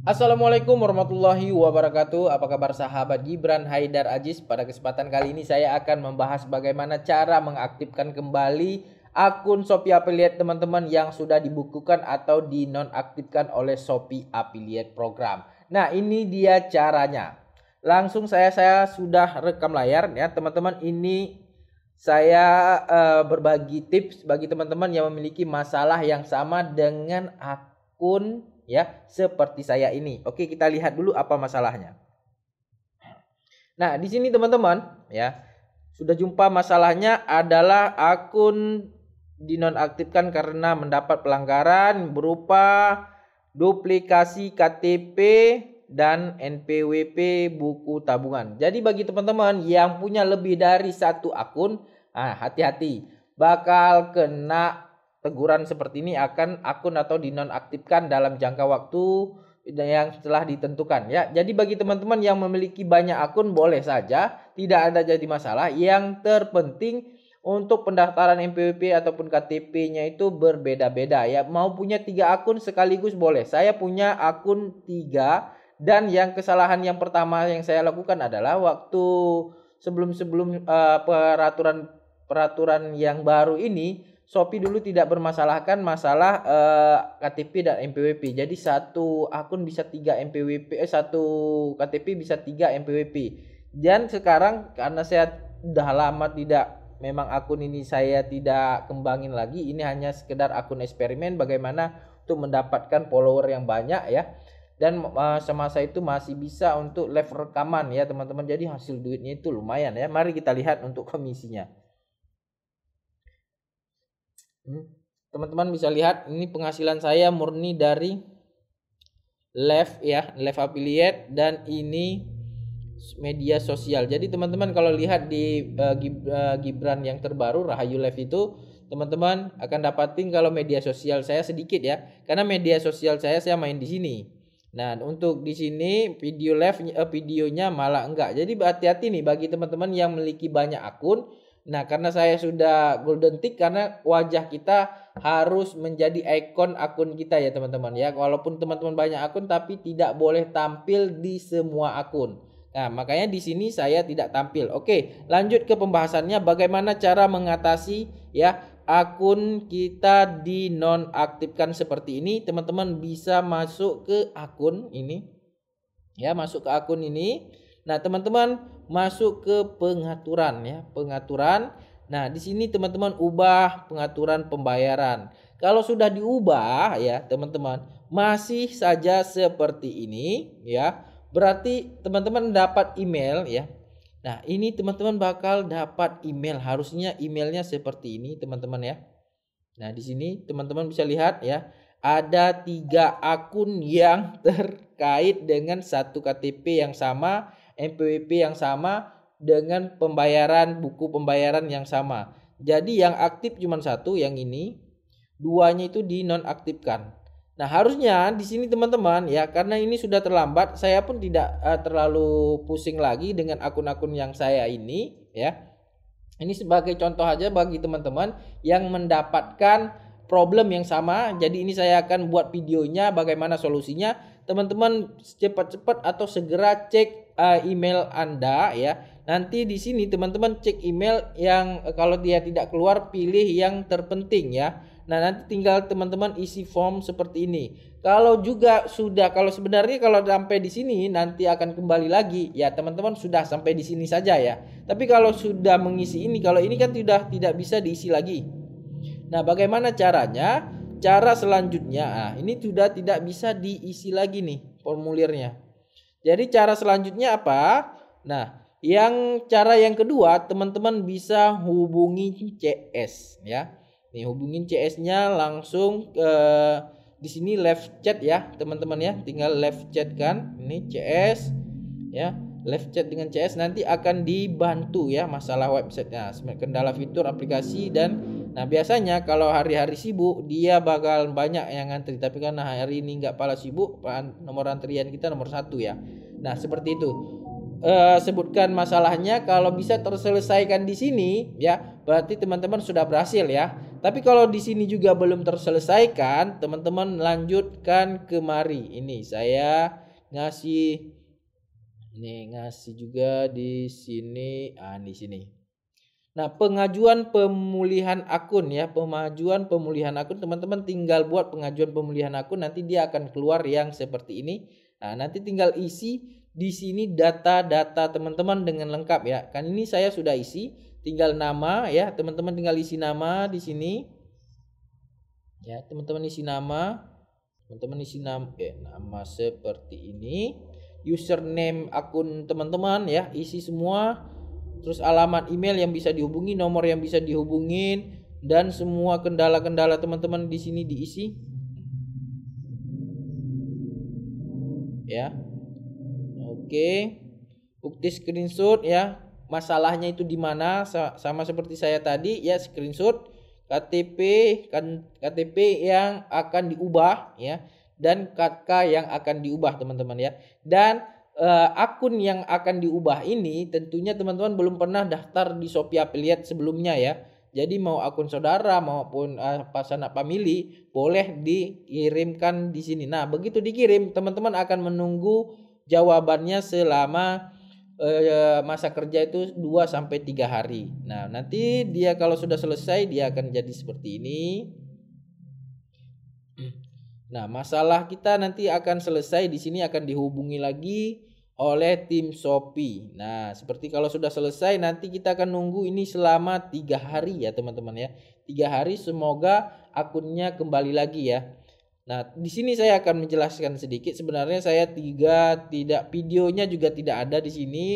Assalamualaikum warahmatullahi wabarakatuh. Apa kabar sahabat Gibran Haidar Ajis? Pada kesempatan kali ini saya akan membahas bagaimana cara mengaktifkan kembali akun Shopee Affiliate teman-teman yang sudah dibukukan atau dinonaktifkan oleh Shopee Affiliate Program. Nah, ini dia caranya. Langsung saya saya sudah rekam layar ya teman-teman. Ini saya uh, berbagi tips bagi teman-teman yang memiliki masalah yang sama dengan akun ya seperti saya ini. Oke, kita lihat dulu apa masalahnya. Nah, di sini teman-teman ya sudah jumpa masalahnya adalah akun dinonaktifkan karena mendapat pelanggaran berupa duplikasi KTP dan NPWP buku tabungan. Jadi bagi teman-teman yang punya lebih dari satu akun, hati ah, hati-hati bakal kena teguran seperti ini akan akun atau dinonaktifkan dalam jangka waktu yang telah ditentukan ya. Jadi bagi teman-teman yang memiliki banyak akun boleh saja, tidak ada jadi masalah. Yang terpenting untuk pendaftaran MPWP ataupun KTP-nya itu berbeda-beda ya. Mau punya tiga akun sekaligus boleh. Saya punya akun tiga dan yang kesalahan yang pertama yang saya lakukan adalah waktu sebelum-sebelum uh, eh, peraturan peraturan yang baru ini Shopee dulu tidak bermasalahkan masalah uh, eh, KTP dan MPWP. Jadi satu akun bisa tiga MPWP, eh, satu KTP bisa tiga MPWP. Dan sekarang karena saya udah lama tidak memang akun ini saya tidak kembangin lagi. Ini hanya sekedar akun eksperimen bagaimana untuk mendapatkan follower yang banyak ya. Dan uh, semasa itu masih bisa untuk live rekaman ya teman-teman. Jadi hasil duitnya itu lumayan ya. Mari kita lihat untuk komisinya. Hmm. Teman-teman bisa lihat ini penghasilan saya murni dari left ya, left affiliate dan ini media sosial. Jadi teman-teman kalau lihat di uh, Gibran yang terbaru Rahayu Live itu teman-teman akan dapatin kalau media sosial saya sedikit ya. Karena media sosial saya saya main di sini. Nah, untuk di sini video live uh, videonya malah enggak. Jadi hati-hati nih bagi teman-teman yang memiliki banyak akun Nah, karena saya sudah golden tick karena wajah kita harus menjadi ikon akun kita ya, teman-teman ya. Walaupun teman-teman banyak akun tapi tidak boleh tampil di semua akun. Nah, makanya di sini saya tidak tampil. Oke, lanjut ke pembahasannya bagaimana cara mengatasi ya akun kita dinonaktifkan seperti ini. Teman-teman bisa masuk ke akun ini. Ya, masuk ke akun ini. Nah, teman-teman masuk ke pengaturan ya, pengaturan. Nah, di sini teman-teman ubah pengaturan pembayaran. Kalau sudah diubah ya, teman-teman, masih saja seperti ini ya. Berarti teman-teman dapat email ya. Nah, ini teman-teman bakal dapat email. Harusnya emailnya seperti ini, teman-teman ya. Nah, di sini teman-teman bisa lihat ya, ada tiga akun yang terkait dengan satu KTP yang sama MPWP yang sama dengan pembayaran buku pembayaran yang sama. Jadi yang aktif cuma satu yang ini, duanya itu dinonaktifkan. Nah, harusnya di sini teman-teman ya karena ini sudah terlambat, saya pun tidak uh, terlalu pusing lagi dengan akun-akun yang saya ini ya. Ini sebagai contoh aja bagi teman-teman yang mendapatkan problem yang sama. Jadi ini saya akan buat videonya bagaimana solusinya teman-teman cepat-cepat atau segera cek uh, email Anda ya. Nanti di sini teman-teman cek email yang eh, kalau dia tidak keluar pilih yang terpenting ya. Nah, nanti tinggal teman-teman isi form seperti ini. Kalau juga sudah, kalau sebenarnya kalau sampai di sini nanti akan kembali lagi. Ya, teman-teman sudah sampai di sini saja ya. Tapi kalau sudah mengisi ini, kalau ini kan sudah tidak bisa diisi lagi. Nah, bagaimana caranya? cara selanjutnya ah ini sudah tidak bisa diisi lagi nih formulirnya. Jadi cara selanjutnya apa? Nah, yang cara yang kedua teman-teman bisa hubungi CS ya. Nih hubungin CS-nya langsung ke di sini left chat ya teman-teman ya. Tinggal left chat kan. Ini CS ya. Left chat dengan CS nanti akan dibantu ya masalah website-nya, kendala fitur aplikasi dan Nah biasanya kalau hari-hari sibuk dia bakal banyak yang ngantri. Tapi karena hari ini nggak pala sibuk, nomor antrian kita nomor satu ya. Nah seperti itu. E, sebutkan masalahnya kalau bisa terselesaikan di sini ya berarti teman-teman sudah berhasil ya. Tapi kalau di sini juga belum terselesaikan, teman-teman lanjutkan kemari. Ini saya ngasih ini ngasih juga di sini ah di sini Nah, pengajuan pemulihan akun ya, pengajuan pemulihan akun teman-teman tinggal buat pengajuan pemulihan akun nanti dia akan keluar yang seperti ini. Nah, nanti tinggal isi di sini data-data teman-teman dengan lengkap ya. Kan ini saya sudah isi, tinggal nama ya, teman-teman tinggal isi nama di sini. Ya, teman-teman isi nama. Teman-teman isi nama, ya, nama seperti ini. Username akun teman-teman ya, isi semua terus alamat email yang bisa dihubungi, nomor yang bisa dihubungin, dan semua kendala-kendala teman-teman di sini diisi. Ya. Oke. Bukti screenshot ya. Masalahnya itu di mana? Sama seperti saya tadi ya screenshot KTP kan KTP yang akan diubah ya dan KK yang akan diubah teman-teman ya. Dan Eh, akun yang akan diubah ini tentunya teman-teman belum pernah daftar di Shopee Affiliate sebelumnya ya. Jadi mau akun saudara maupun uh, eh, pasangan pamily boleh dikirimkan di sini. Nah, begitu dikirim teman-teman akan menunggu jawabannya selama uh, masa kerja itu 2 3 hari. Nah, nanti dia kalau sudah selesai dia akan jadi seperti ini. Nah, masalah kita nanti akan selesai di sini akan dihubungi lagi oleh tim Shopee. Nah, seperti kalau sudah selesai nanti kita akan nunggu ini selama tiga hari ya teman-teman ya. Tiga hari semoga akunnya kembali lagi ya. Nah, di sini saya akan menjelaskan sedikit. Sebenarnya saya tiga tidak videonya juga tidak ada di sini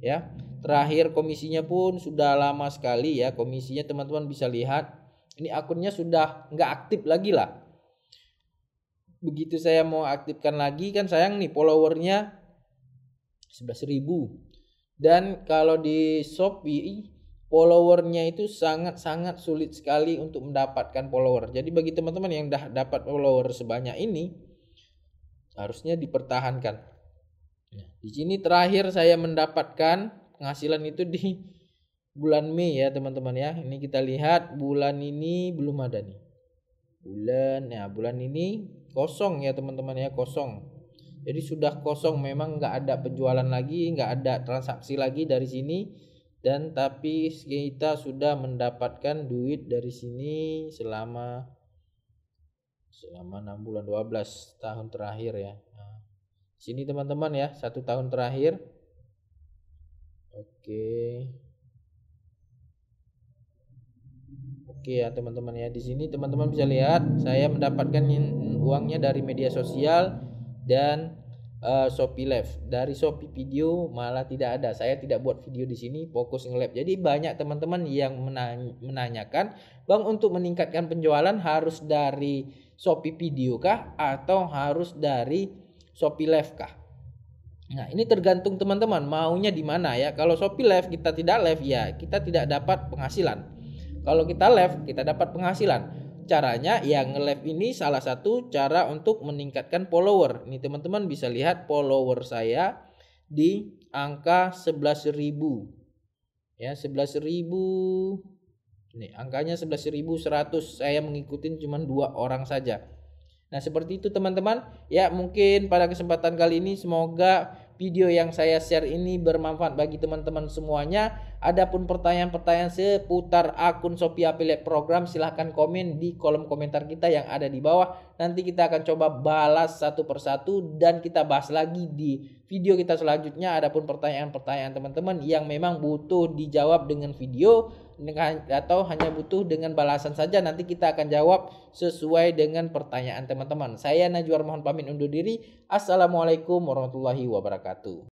ya. Terakhir komisinya pun sudah lama sekali ya. Komisinya teman-teman bisa lihat. Ini akunnya sudah nggak aktif lagi lah. Begitu saya mau aktifkan lagi kan sayang nih followernya 11.000 dan kalau di Shopee followernya itu sangat-sangat sulit sekali untuk mendapatkan follower. Jadi bagi teman-teman yang dah dapat follower sebanyak ini harusnya dipertahankan. Nah, di sini terakhir saya mendapatkan penghasilan itu di bulan Mei ya teman-teman ya. Ini kita lihat bulan ini belum ada nih. Bulan ya bulan ini kosong ya teman-teman ya kosong. Jadi sudah kosong memang nggak ada penjualan lagi, nggak ada transaksi lagi dari sini dan tapi kita sudah mendapatkan duit dari sini selama selama 6 bulan 12 tahun terakhir ya. Nah, sini teman-teman ya, satu tahun terakhir. Oke. Oke ya teman-teman ya, di sini teman-teman bisa lihat saya mendapatkan uangnya dari media sosial dan uh, Shopee Live. Dari Shopee Video malah tidak ada. Saya tidak buat video di sini, fokus nge Jadi banyak teman-teman yang menanyakan, "Bang, untuk meningkatkan penjualan harus dari Shopee Video kah atau harus dari Shopee Live kah?" Nah, ini tergantung teman-teman maunya di mana ya. Kalau Shopee Live kita tidak live ya, kita tidak dapat penghasilan. Kalau kita live kita dapat penghasilan caranya ya nge-live ini salah satu cara untuk meningkatkan follower. Ini teman-teman bisa lihat follower saya di angka 11.000. Ya, 11.000. Ini angkanya 11.100. Saya mengikuti cuma dua orang saja. Nah, seperti itu teman-teman. Ya, mungkin pada kesempatan kali ini semoga video yang saya share ini bermanfaat bagi teman-teman semuanya. Adapun pertanyaan-pertanyaan seputar akun Sophia Affiliate Program silahkan komen di kolom komentar kita yang ada di bawah Nanti kita akan coba balas satu persatu dan kita bahas lagi di video kita selanjutnya. Adapun pertanyaan-pertanyaan teman-teman yang memang butuh dijawab dengan video atau hanya butuh dengan balasan saja nanti kita akan jawab sesuai dengan pertanyaan teman-teman. Saya najwar mohon pamit undur diri. Assalamualaikum warahmatullahi wabarakatuh.